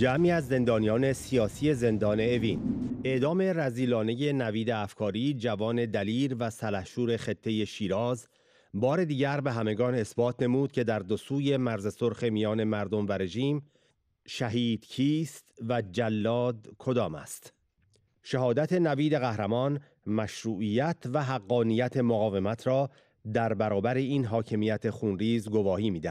جمعی از زندانیان سیاسی زندان اوین اعدام رزیلانه نوید افکاری جوان دلیر و سلحشور خطه شیراز بار دیگر به همگان اثبات نمود که در دو سوی مرز سرخ میان مردم و رژیم شهید کیست و جلاد کدام است شهادت نوید قهرمان مشروعیت و حقانیت مقاومت را در برابر این حاکمیت خونریز گواهی می